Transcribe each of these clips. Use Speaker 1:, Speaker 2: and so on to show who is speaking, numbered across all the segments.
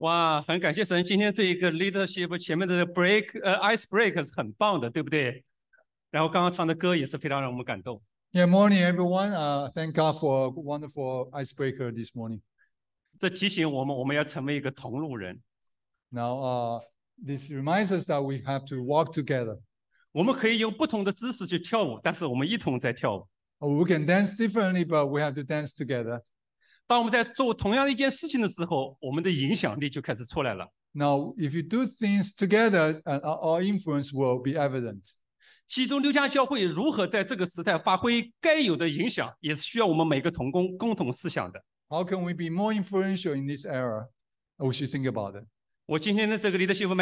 Speaker 1: 哇，很感谢神，今天这一个 leadership 前面的 break break 是很棒的，对不对？然后刚刚唱的歌也是非常让我们感动。Yeah, morning
Speaker 2: everyone. Uh, thank God for a wonderful icebreaker this morning. 这提醒我们，我们要成为一个同路人。Now, uh, this reminds us that we have to walk together.
Speaker 1: 我们可以用不同的姿势去跳舞，但是我们一同在跳舞。We can dance differently, but we have to dance together. 当我们在做同样一件事情的时候，我们的影响力
Speaker 2: 就开始出来了。Now, if you do things together, and uh, uh, our influence will be evident.
Speaker 1: 基督六家教会如何在这个时代发挥该有的影响，也是需要我们每个同工共同思想的。How can we be more influential in this era? We should think about it. 我今天的这个 leadership we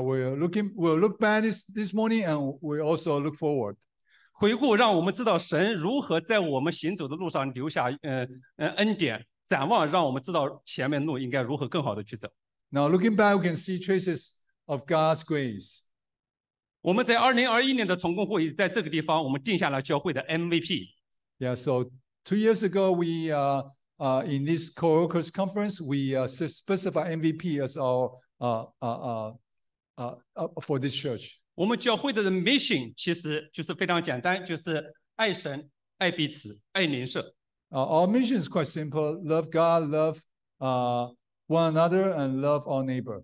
Speaker 1: we're looking, we'll look back this this morning, and we also look forward. 回顾让我们知道神如何在我们行走的路上留下呃呃恩典，展望让我们知道前面路应该如何更好的去走。Now looking back, we can see traces of God's grace. 我们在二零二一年的同工会议在这个地方，我们定下了教会的 MVP。
Speaker 2: Yeah, so two years ago, we uh uh in this co-workers conference, we uh specify MVP as our uh,
Speaker 1: uh uh uh uh for this church. 我们教会的人 mission 其实就是非常简单，就是爱神、爱彼此、爱邻舍。啊，our mission is quite
Speaker 2: simple: love God, love 啊 one another, and love our neighbor。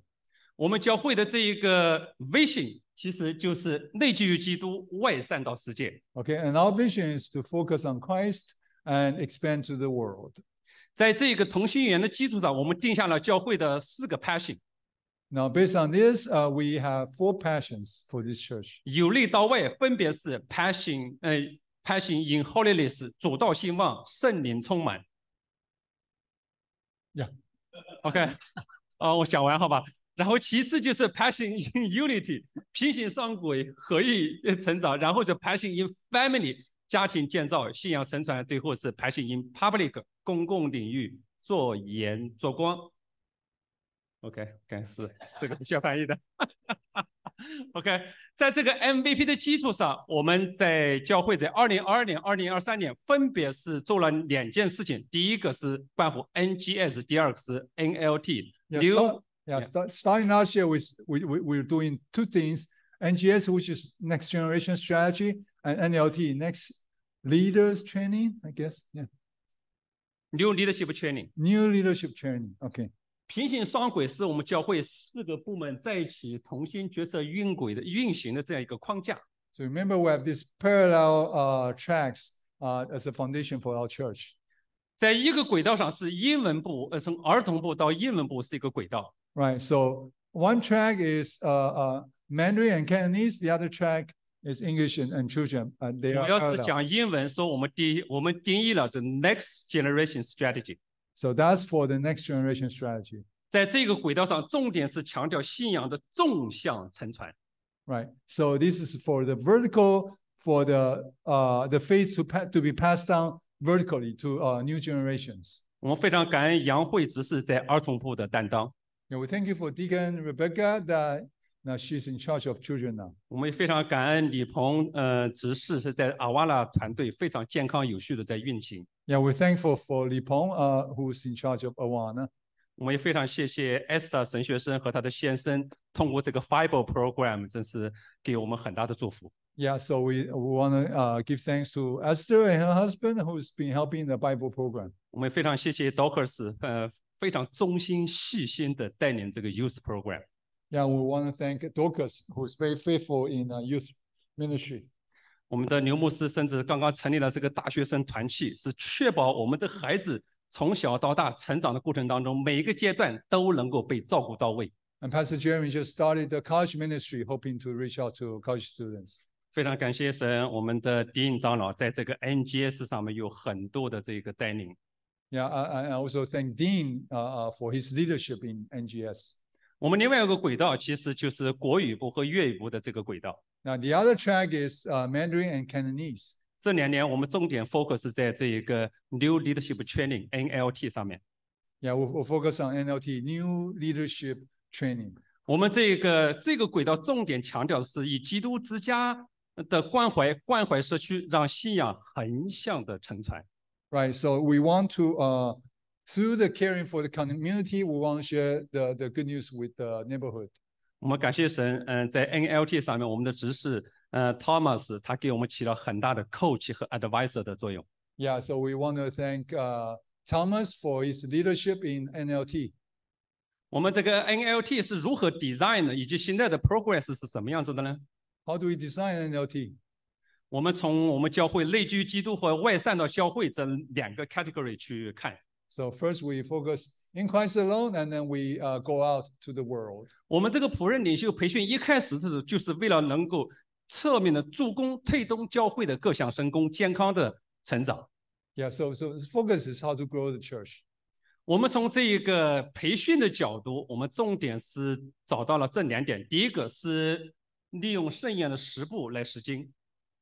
Speaker 1: 我们教会的这一个 vision 其实就是内聚于基督，外散到世界。
Speaker 2: OK，and our vision is to focus on Christ and expand to the world。
Speaker 1: 在这个同心圆的基础上，我们定下了教会的四个 passion。
Speaker 2: Now based on this, we have four passions for this church。
Speaker 1: 由内到外，分别是：passion, 嗯，passion in holiness，主道兴旺，圣灵充满。Yeah. o k 啊，我讲完好吧。然后其次就是 passion in unity，平行上轨，合一成长。然后就 passion in family，家庭建造，信仰成船。最后是 passion in public，公共领域，做盐，做光。OK，应该是这个不需要翻译的。OK，在这个 MVP 的基础上，我们在教会在二零二二年、二零二三年，分别是做了两件事情。第一个是关乎 NGS，第二个是 NLT。y e a h s t a
Speaker 2: r t i n g l a s t y e a r e we we we're doing two things: NGS, which is next generation strategy, and NLT, next leaders training. I guess, yeah.
Speaker 1: New leadership training. New leadership training. Okay. 平行双轨是我们教会四个部门在一起同心决策运轨的运行的这样一个框架。So remember we have these
Speaker 2: parallel uh tracks uh as a foundation for our church. 在一个
Speaker 1: 轨道上是英文部，呃，从儿童部到英文部是一个轨道。
Speaker 2: Right. So one track is uh uh Mandarin and Cantonese, the other track is English and and children. they And 主要是讲
Speaker 1: 英文，说我们第一，我们定义了这 next generation strategy.
Speaker 2: So that's for the next generation strategy.
Speaker 1: 在这个轨道上，重点是强调信仰的纵向沉船。
Speaker 2: Right. So this is for the vertical, for the uh the faith to pa- to be passed down vertically to uh new generations.
Speaker 1: 我们非常感恩杨慧执事在儿童部的担当。And we thank you for
Speaker 2: Deacon Rebecca that now she's in charge of children now.
Speaker 1: 我们也非常感恩李鹏呃执事是在 Awala 团队非常健康有序的在运行。
Speaker 2: Yeah, we're thankful for Li Peng, uh, who's in charge of Awana.
Speaker 1: 我们也非常谢谢 Esther 神学生和他的先生通过这个 Fiber Program，真是给我们很大的祝福。
Speaker 2: Yeah, so we, we want to uh, give thanks to Esther and her husband who's been helping the Bible program.
Speaker 1: 我们也非常谢谢 Dorcas，呃，非常忠心细心的带领这个 Youth Program。
Speaker 2: yeah, we want to thank Dorcas, who's very faithful in uh, youth ministry.
Speaker 1: 我们的牛牧师甚至刚刚成立了这个大学生团契，是确保我们这孩子从小到大成长的过程当中，每一个阶段都能够被照顾到位。And Pastor
Speaker 2: Jeremy just started the college ministry, hoping to reach out to college students.
Speaker 1: 非常感谢神，我们的迪印长老在这个 NGS 上面有很多的这个带领。
Speaker 2: Yeah, I, I also thank Dean uh, uh, for his leadership in NGS.
Speaker 1: 我们另外一个轨道其实就是国语部和粤语部的这个轨道。Now the other track is uh, Mandarin and Cantonese. focus 在这一个 New Leadership Training NLT 上面。Yeah, will focus on NLT, New Leadership Training.
Speaker 2: so we want to uh through the caring for the community, we want to share the, the good news with the neighborhood.
Speaker 1: 我们感谢神，嗯，在 NLT 上面，我们的执事，呃，Thomas，他给我们起了很大的 coach 和 advisor 的作用。
Speaker 2: Yeah, so we want to thank uh, Thomas
Speaker 1: for his leadership in NLT. 我们这个 NLT 是如何 design 的，以及现在的 progress 是什么样子的呢？How do we design NLT? 我们从我们教会内居基督和外散到教会这两个 category 去看。
Speaker 2: so first we focus in Christ alone, and then we uh, go out to the world. 我们
Speaker 1: 这个仆人领袖培训一开始是就是为了能够侧面的助攻推动教会的各项神功健康的成长。
Speaker 2: Yeah, so so focus is how to grow the
Speaker 1: church. 我们从这一个培训的角度，我们重点是找到了这两点。第一个是利用圣言的十步来实经。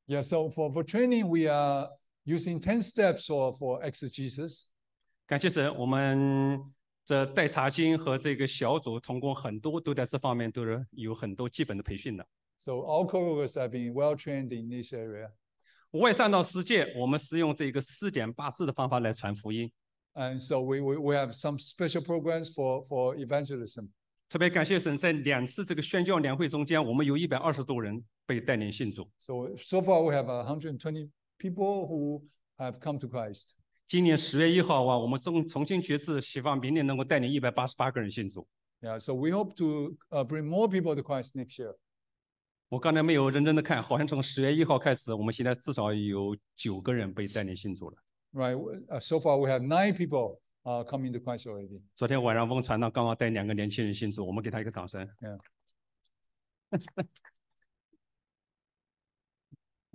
Speaker 1: Yeah, so for for training we are using ten steps or for exegesis. 感谢神，我们这代查经和这个小组通过很多都在这方面都是有很多基本的培训的。
Speaker 2: So all workers have been well trained in this area。
Speaker 1: 外传到世界，我们是用这个四点八字的方法来传福音。And so we we we have some special programs for for evangelism。特别感谢神，在两次这个宣教年会中间，我们有一百二十多人被带领信主。
Speaker 2: So so far we have a hundred and twenty people who have come to Christ.
Speaker 1: 今年十月一号哇，我们重重新决志，希望明年能够带领一百八十八个人信主。
Speaker 2: Yeah, so we hope to bring more people to Christ next year.
Speaker 1: 我刚才没有认真的看，好像从十月一号开始，我们现在至少有九个人被带领信主了。
Speaker 2: Right, so far we have nine people 啊 coming to Christ already.
Speaker 1: 昨天晚上翁传道刚好带两个年轻人信主，我们给他一个掌声。Yeah.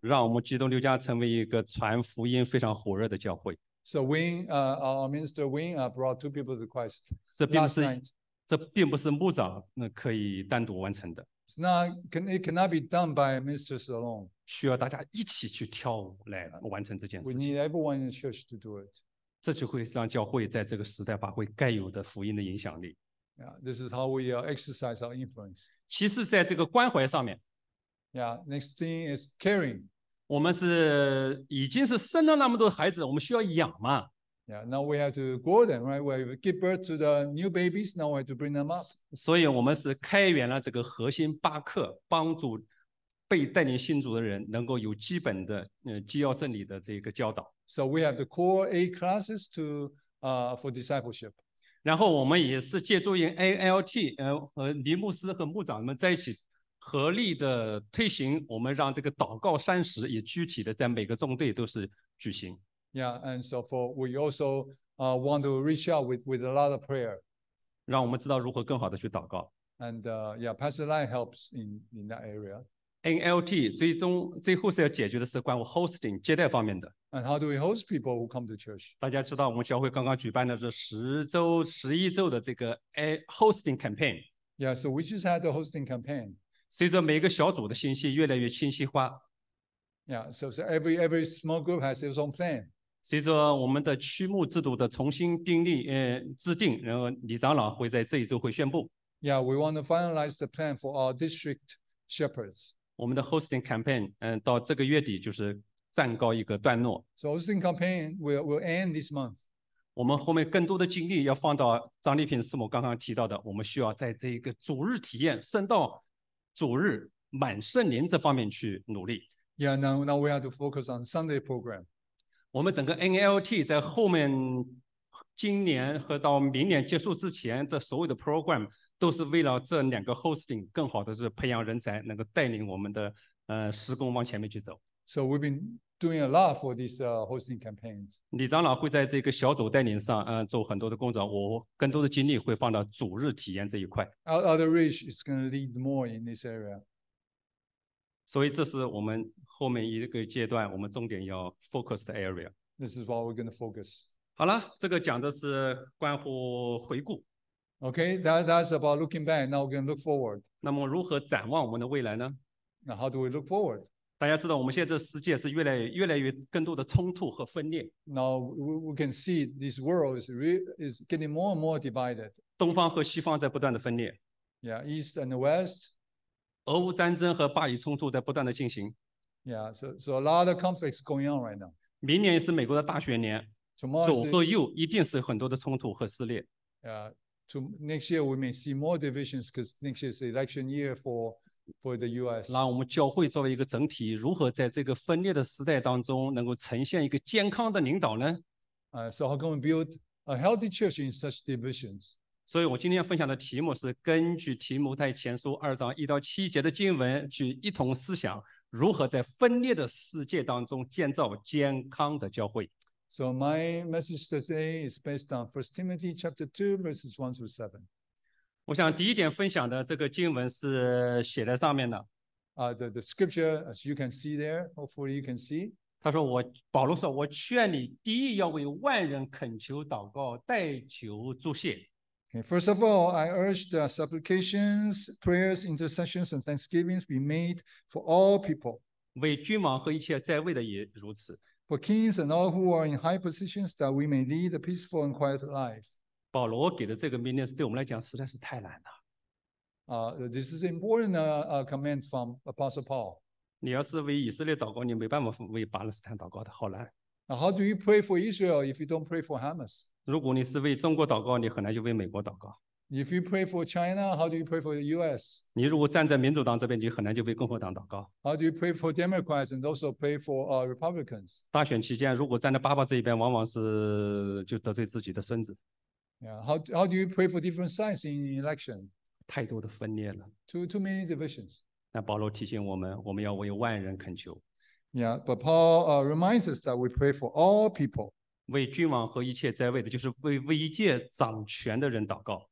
Speaker 1: 让我们基督刘家成为一个传福音非常火热的教会。
Speaker 2: So Win, uh, our minister Wing, uh, brought two people to Christ
Speaker 1: 这并不 last 是 night. 这并不是牧长那可以单独完成的
Speaker 2: ，It's not can it cannot be done by ministers alone.
Speaker 1: 需要大家一起去跳舞来完成这件 We need
Speaker 2: everyone in the church to do it.
Speaker 1: 这就会让教会在这个时代发挥该有的福音的影响力。
Speaker 2: Yeah, this is how we uh, exercise our
Speaker 1: influence. 其次，在这个关怀上面，Yeah, next thing is caring. 我们是已经是生了那么多孩子，我们需要养嘛？Yeah, now we have to
Speaker 2: grow them, right? We give birth to the new babies. Now we have to bring them up.
Speaker 1: 所以，我们是开源了这个核心八课，帮助被带领信主的人能够有基本的呃基要真理的这个教导。So we have the core A classes to, uh, for discipleship. 然后我们也是借助于 ALT，呃和尼牧师和牧长们在一起。合力的推行，我们让这个祷告三十也具体的在每个中队都是举行。
Speaker 2: Yeah, and so for we also uh want to reach out with with a lot of prayer，
Speaker 1: 让我们知道如何更好的去祷告。
Speaker 2: And yeah, Pastor Lin helps in in that area.
Speaker 1: NLT 最终最后是要解决的是关于 hosting 接待方面的。
Speaker 2: And how do we host people who come to church?
Speaker 1: 大家知道我们教会刚刚举办的是十周十一周的这个 a hosting campaign。
Speaker 2: Yeah, so we just had the hosting campaign.
Speaker 1: 随着每个小组的信息越来越清晰化
Speaker 2: ，Yeah, so so every every small group has its own plan.
Speaker 1: 随着我们的区牧制度的重新订立，嗯，制定，然后李长老会在这一周会宣布。Yeah, we want
Speaker 2: to finalize
Speaker 1: the plan for our district shepherds. 我们的 Hosting campaign，嗯，到这个月底就是暂告一个段落。
Speaker 2: So hosting campaign will will end this month.
Speaker 1: 我们后面更多的精力要放到张丽萍师母刚刚提到的，我们需要在这一个主日体验升到。主日满盛年这方面去努力。Yeah, now, now we
Speaker 2: are to focus on Sunday program.
Speaker 1: 我们整个 n l t 在后面今年和到明年结束之前的所有的 program 都是为了这两个 hosting 更好的是培养人才，能够带领我们的呃施工往前面去走。So
Speaker 2: we've been. doing a lot for these uh, hosting campaigns.
Speaker 1: 李长老会在这个小组带领上，嗯，做很多的工作。我更多的精力会放到主日体验这一块。
Speaker 2: Our outreach is going to lead more in this area.
Speaker 1: 所以这是我们后面一个阶段，我们重点要 focus 的 area。This is what we're going to focus. 好了，这个讲的是关乎回顾。Okay, that that's about looking back. Now we're going to look forward. 那么如何展望我们的未来呢？Now how do we look forward? 大家知道，我们现在这世界是越来越来越更多的冲突和分裂。Now we can see this world is is getting more and more divided. 东方和西方在不断的分裂。
Speaker 2: Yeah, East and
Speaker 1: West. 俄乌战争和巴以冲突在不断的进行。Yeah, so so a
Speaker 2: lot of conflicts going on right now.
Speaker 1: 明年是美国的大选年，
Speaker 2: 左和右
Speaker 1: 一定是很多的冲突和撕裂。
Speaker 2: Yeah, to next year we may see more divisions because next year is election year for For the U.S.
Speaker 1: 那我们教会作为一个整体，如何在这个分裂的时代当中，能够呈现一个健康的领导呢？
Speaker 2: 啊，So how can we build a healthy church in such divisions？
Speaker 1: 所以我今天分享的题目是根据提摩太前书二章一到七节的经文去一同思想，如何在分裂的世界当中建造健康的教会。So my message today is based on First Timothy chapter two, verses one through seven. 我想第一点分享的这个经文是写在上面的。Uh, the, scripture, as you can see there, hopefully you can see, first
Speaker 2: of all, I urge the supplications, prayers, intercessions, and thanksgivings be made for all people, 为君王和一切在位的也如此。for kings and all who are in high positions, that we may lead a peaceful and quiet
Speaker 1: life. 保罗给的这个命令对我们来讲实在是太难了。啊，this is important uh command from Apostle Paul。你要是为以色列祷告，你没办法为巴勒斯坦祷告的，好难。Now how do you pray for Israel if you don't pray for Hamas？如果你是为中国祷告，你很难就为美国祷告。
Speaker 2: If you pray for China，how do you pray for the U. S.？
Speaker 1: 你如果站在民主党这边，你很难就为共和党祷告。
Speaker 2: How do you pray for Democrats and also pray for uh Republicans？
Speaker 1: 大选期间，如果站在爸爸这一边，往往是就得罪自己的孙子。
Speaker 2: Yeah, how how do you pray for different sides in election?
Speaker 1: 太多的分裂了。Too too many divisions. 那保罗提醒我们，我们要为万人恳求。Yeah, but Paul uh, reminds us that we pray for all people. 为君王和一切在位的，就是为为一切掌权的人祷告。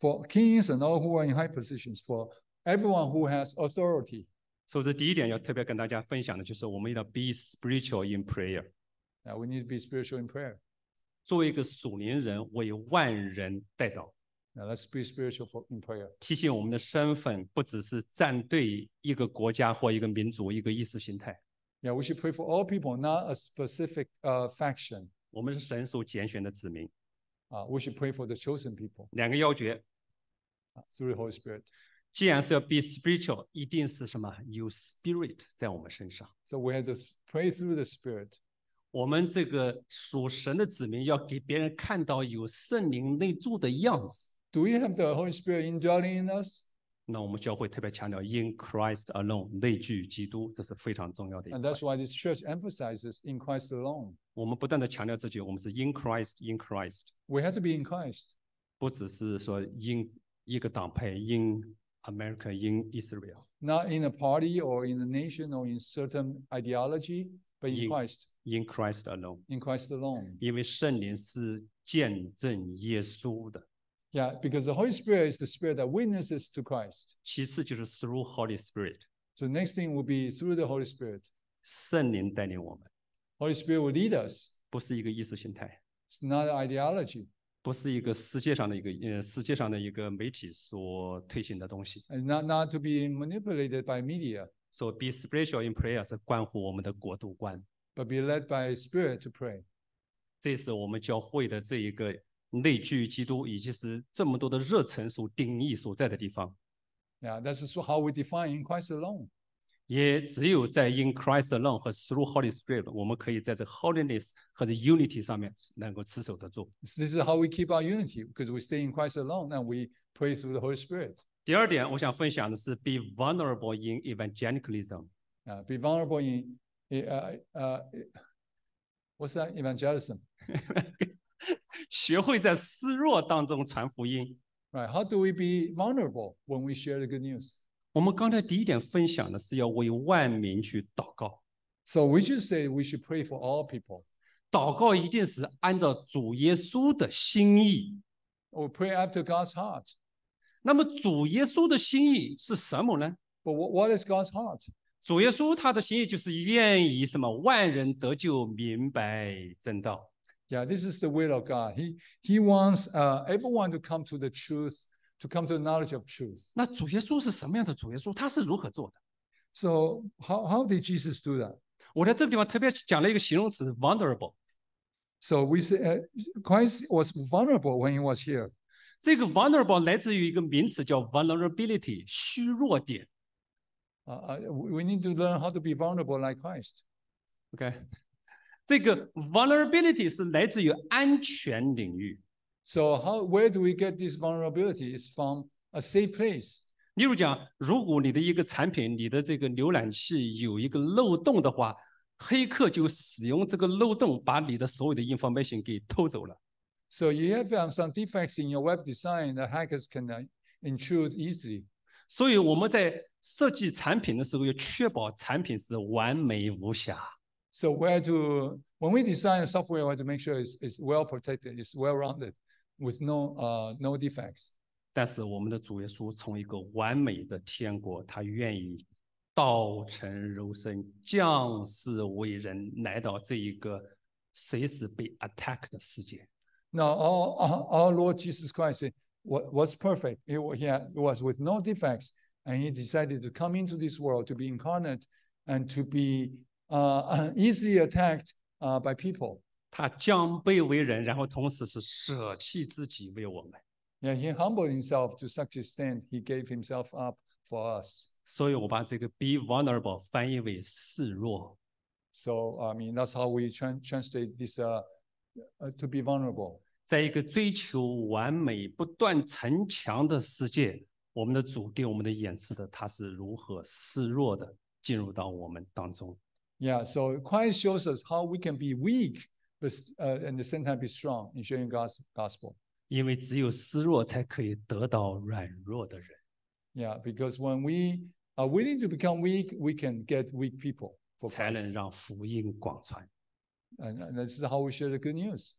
Speaker 1: For kings and all who are in high positions, for everyone who has authority. 所以这第一点要特别跟大家分享的，就是我们要 be spiritual in Yeah, we need to be spiritual in prayer. 作为一个属灵人，为万人代祷。
Speaker 2: Let's be spiritual for in p r a y e r
Speaker 1: 提醒我们的身份，不只是站队一个国家或一个民族、一个意识形态。Yeah, we should pray
Speaker 2: for all people, not a specific uh faction.
Speaker 1: 我们是神所拣选的子民。啊，we should pray for the chosen people. 两个要诀。Through the Holy Spirit。既然是要 be spiritual，一定是什么？有 spirit 在我们身上。So we have to pray through the spirit. 我们这个属神的子民要给别人看到有圣灵内住的样子。Do we have the Holy Spirit indwelling in us? 那我们教会特别强调 in Christ alone 内聚基督，这是非常重要的。And
Speaker 2: that's why this church
Speaker 1: emphasizes in Christ alone. 我们不断的强调自己，我们是 in Christ, in Christ. We have to be in Christ. 不只是说 in 一个党派 in America, in Israel.
Speaker 2: Not in a party or in a nation or in certain ideology,
Speaker 1: but in Christ. In Christ alone. In Christ alone. 因为圣灵是见证耶稣的。
Speaker 2: Yeah, because the Holy Spirit is the Spirit that witnesses to Christ.
Speaker 1: 其次就是 through Holy Spirit So next thing will be through the Holy Spirit. 圣灵带领我们。Holy Spirit will lead us. 不是一个意识形态。It's not an ideology. 不是一个世界上的一个呃世界上的一个媒体所推行的东西。And not not to be manipulated by media. So be spiritual in prayer 是关乎我们的国度观。but be led by a
Speaker 2: Spirit to pray.
Speaker 1: 这是我们教会的这一个内聚基督，以及是这么多的热忱所定义所在的地方。
Speaker 2: Yeah, this is how we define in Christ alone.
Speaker 1: 也只有在 in Christ alone 和 through Holy Spirit，我们可以在这 holiness 和这 unity 上面能够持守得住。
Speaker 2: This is how we keep our unity
Speaker 1: because we stay in Christ alone and we pray through the Holy Spirit. 第二点，我想分享的是 be vulnerable in evangelicalism. Be vulnerable in
Speaker 2: uh, what's that evangelism? 学会在失落当中传福音。Right? How do we be vulnerable when we share the good
Speaker 1: news? 我们刚才第一点分享的是要为万民去祷告。So we should say we should pray for all people. 祷告一定是按照主耶稣的心意。We pray after God's heart. 那么主耶稣的心意是什么呢？But what is God's heart? 主耶稣他的心意就是愿意什么万人得救明白正道。Yeah, this is the will of God. He
Speaker 2: He wants uh everyone to come to the truth, to come to the knowledge of truth. 那主耶稣是
Speaker 1: 什么样的主耶稣？他是如何做的？So how how did Jesus do that? 我在这个地方特别讲了一个形容词 vulnerable。So we say uh, Christ was vulnerable when he was here. 这个 vulnerable 来自于一个名词叫 vulnerability，虚弱点。
Speaker 2: uh, we need to learn how to be vulnerable like Christ.
Speaker 1: Okay, OK，这个 vulnerability 是来自于安全领域。So how where do we get this vulnerability? Is from a safe place. 例如讲，如果你的一个产品，你的这个浏览器有一个漏洞的话，黑客就使用这个漏洞把你的所有的 information 给偷走了。So you
Speaker 2: have um, some defects in your web design that hackers can uh, intrude easily.
Speaker 1: 所以我们在设计产品的时候要确保产品是完美无瑕。
Speaker 2: So where to when we design software, we have to make sure it's it's well protected, it's well rounded,
Speaker 1: with no uh no defects. 但是我们的主耶稣从一个完美的天国，他愿意道成肉身，降世为人，来到这一个随时被 attack 的世界。
Speaker 2: Now our our Lord Jesus Christ was perfect. He was with no defects and he decided to come into this world to be incarnate and to be uh, easily attacked uh, by people. he humbled himself to such extent he gave himself up for us.
Speaker 1: 所以我把这个 be vulnerable 翻译为示弱。So I mean that's how we translate this uh, uh, to be vulnerable. 在一个追求完美、不断逞强的世界。我们的主给我们的演示的，他是如何示弱的进入到我们当中。
Speaker 2: Yeah, so Christ shows us how we can be weak, but uh, at the same time be strong in sharing God's gospel.
Speaker 1: 因为只有示弱，才可以得到软弱的人。
Speaker 2: Yeah, because when we are willing to become weak, we can get weak people. For 才能让福
Speaker 1: 音广传。And, and this is how we share the good news.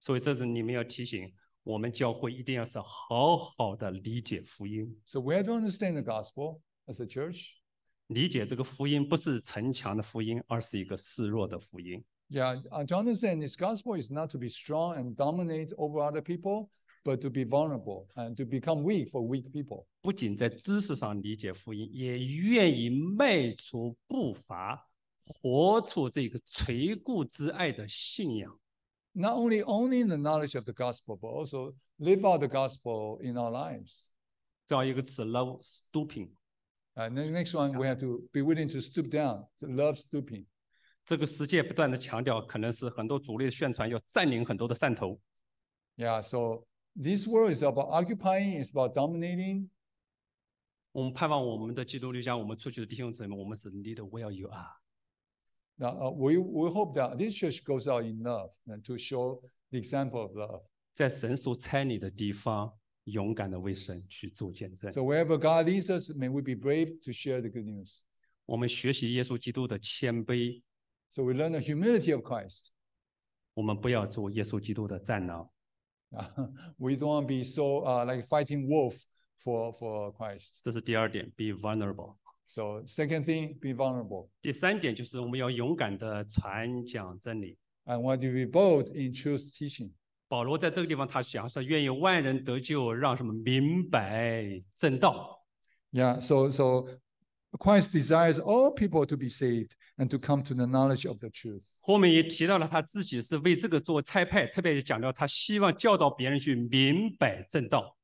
Speaker 1: 所以这是你们要提醒我们教会一定要是好好的理解福音。So we have to understand the gospel as a church. 理解这个福音不是城墙的福音，而是一个示弱的福音。
Speaker 2: Yeah, to understand this gospel is not to be strong and dominate over other
Speaker 1: people, but to be vulnerable and to become weak for weak people. 不仅在知识上理解福音，也愿意迈出步伐，活出这个垂顾之爱的信仰。not only owning the knowledge of the gospel,
Speaker 2: but also live out the gospel in our lives. 再有一个词，love stooping。And the next one, we have to be willing to stoop down, to love stooping.
Speaker 1: 这个世界不断的强调，可能是很多主力宣传要占领很多的汕头。Yeah, so this world is about occupying, is about dominating. 我们盼望我们的基督徒将我们出去的弟兄姊妹，我们是 leader where you are。
Speaker 2: now, uh, we, we hope that this church goes out enough and uh, to show the example of love. so, wherever God leads us, may we be brave to share the good news.
Speaker 1: so, we learn the humility of Christ.
Speaker 2: We do don't want to be so uh, like fighting wolf for for Christ.
Speaker 1: be vulnerable。So second thing, be vulnerable. 第三点就是我们要勇敢的传讲真理。And w h t do we bold in truth teaching? 保罗在这个地方他讲说，愿意万人得救，让什么明白正道。
Speaker 2: Yeah. So so, Christ desires all people to be saved and to come to the knowledge of the
Speaker 1: truth. 后面也提到了他自己是为这个做差派，特别讲到他希望教导别人去明白正道。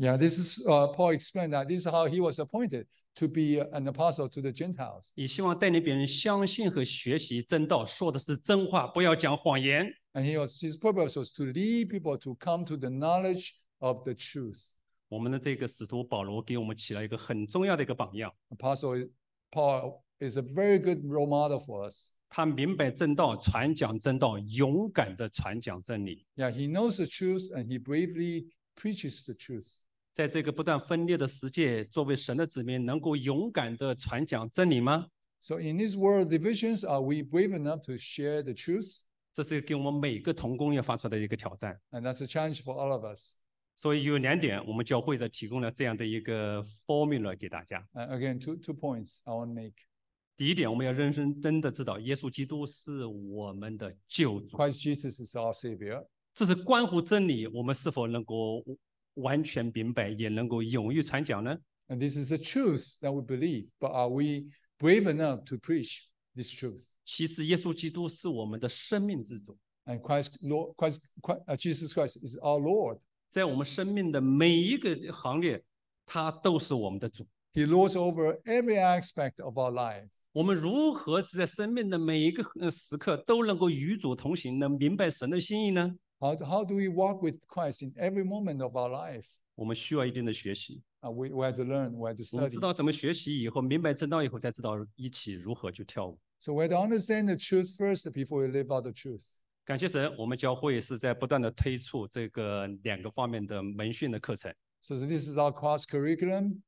Speaker 1: Yeah, this is uh, Paul explained that this is how he was appointed to be an apostle to the Gentiles. 以希望带领别人相信和学习真道，说的是真话，不要讲谎言。And he was his purpose was to lead people to come to the knowledge of the truth. 我们的这个使徒保罗给我们起了一个很重要的一个榜样。Apostle Paul is a very good role model for us. 他明白正道，传讲正道，勇敢的传讲真理。Yeah, he knows the truth and he bravely preaches the truth. 在这个不断分裂的世界，作为神的子民，能够勇敢的传讲真理吗？So in t h i s world divisions, are
Speaker 2: we brave enough
Speaker 1: to share the truth？这是给我们每个童工要发出的一个挑战。
Speaker 2: And that's a challenge for all of us.
Speaker 1: 所以有两点，我们教会在提供了这样的一个 formula 给大家。Again, two two points I want make. 第一点，我们要认真真的知道，耶稣基督是我们的救主。Christ Jesus is our savior. 这是关乎真理，我们是否能够？完全明白，也能够勇于传讲呢？And this is the truth that we believe. But are we brave enough to preach this truth? 其实，耶稣基督是我们的生命之主。And Christ, Lord, Christ, Christ, Jesus Christ is our Lord. 在我们生命的每一个行列，他都是我们的主。He rules over every aspect of our life. 我们如何是在生命的每一个时刻都能够与主同行，能明白神的心意呢？How how do we walk with Christ in every moment of our life？我们需要一定的学习。啊，we we have to learn, we have to study。我们知道怎么学习以后，明白真道以后，才知道一起如何去跳舞。
Speaker 2: So we have to understand the truth first before we live out the truth.
Speaker 1: 感谢神，我们教会是在不断的推出这个两个方面的门训的课程。So this is our cross curriculum.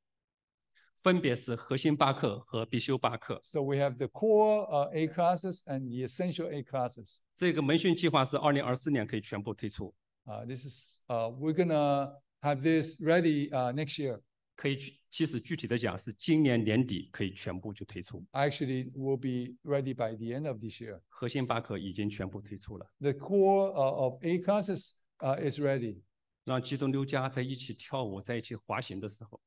Speaker 1: 分别是核心八课和必修八课。So we have the core A classes and the
Speaker 2: essential A classes。
Speaker 1: 这个门训计划是二零二四年可以全部推出。啊 h this is h we're gonna have this ready h next year。可以，其实具体的讲是今年年底可以全部就推出。
Speaker 2: Actually, we'll be ready by the end of this year。
Speaker 1: 核心八课已经全部推出了。The core of A classes is ready。让基督六家在一起跳舞，在一起滑行的时候。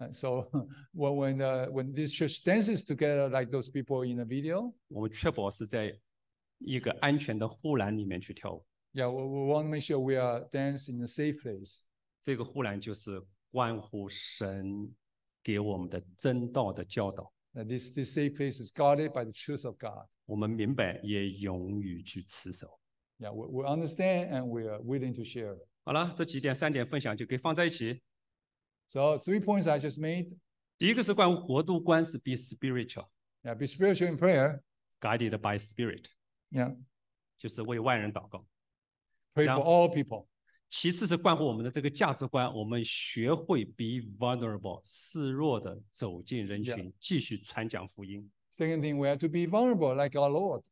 Speaker 1: And so
Speaker 2: when when uh, when this church dances together like those people in the video,
Speaker 1: 我们确保是在一个安全的护栏里面去跳舞。
Speaker 2: yeah, we, we want to make sure we are dancing
Speaker 1: in a safe place. 这个护栏就是关乎神给我们的真道的教导。And
Speaker 2: this safe
Speaker 1: place is guarded by the truth of God. 我们明白，也勇于去持守。
Speaker 2: Yeah, we, we understand and we are willing to share.
Speaker 1: 好了，这几点三点分享就可以放在一起。so three points I just made. 第一个是关乎国度观是 be spiritual。Yeah, be spiritual in prayer. Guided by spirit. Yeah. 就是为外人祷告。Pray for all people. 其次是关乎我们的这个价值观，我们学会 be vulnerable，示弱的走进人群，继续传讲福音。
Speaker 2: Second thing, we have to be vulnerable like our Lord.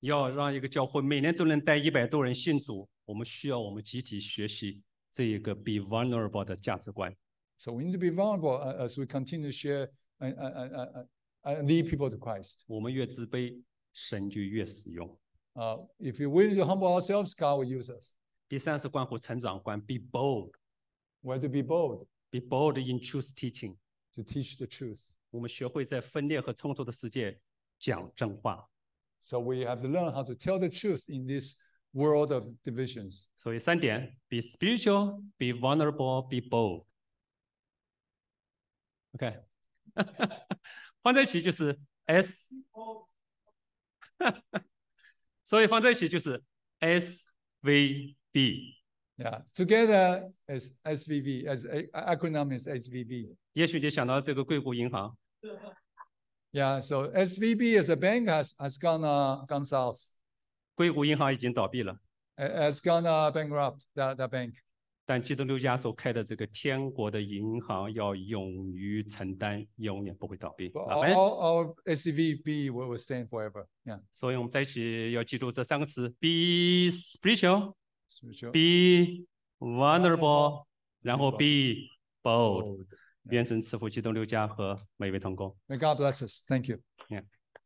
Speaker 1: 要让一个教会每年都能带一百多人信主，我们需要我们集体学习这一个 be vulnerable 的价值观。So we need to be vulnerable as
Speaker 2: we continue to share and and and and lead people
Speaker 1: to Christ. 我们越自卑，神就越使用。
Speaker 2: Uh, if we're willing to humble ourselves, God will use us.
Speaker 1: 第三是关乎成长观，be We have to be bold. Be bold in truth teaching. To teach the truth. 我们学会在分裂和冲突的世界讲真话。So we have to learn how to tell the truth in this world of divisions. So be spiritual, be vulnerable, be bold。OK，放在一起就是 S，所以放在一起就是 SVB。
Speaker 2: Yeah, together is SVB, as acronym is SVB. Yeah, so SVB as a bank has has gone
Speaker 1: uh, gone south. 硅谷银行已经倒闭了
Speaker 2: ，has gone bankrupt. The
Speaker 1: the bank. 但基督六家所开的这个天国的银行要勇于承担，永远不会倒闭。All
Speaker 2: our S V B will stand forever.
Speaker 1: Yeah. 所以我们在一起要记住这三个词：be spiritual, be vulnerable，然后 be bold. 愿神赐福基督六家和每位同工。
Speaker 2: May God bless us. Thank you.
Speaker 1: Yeah.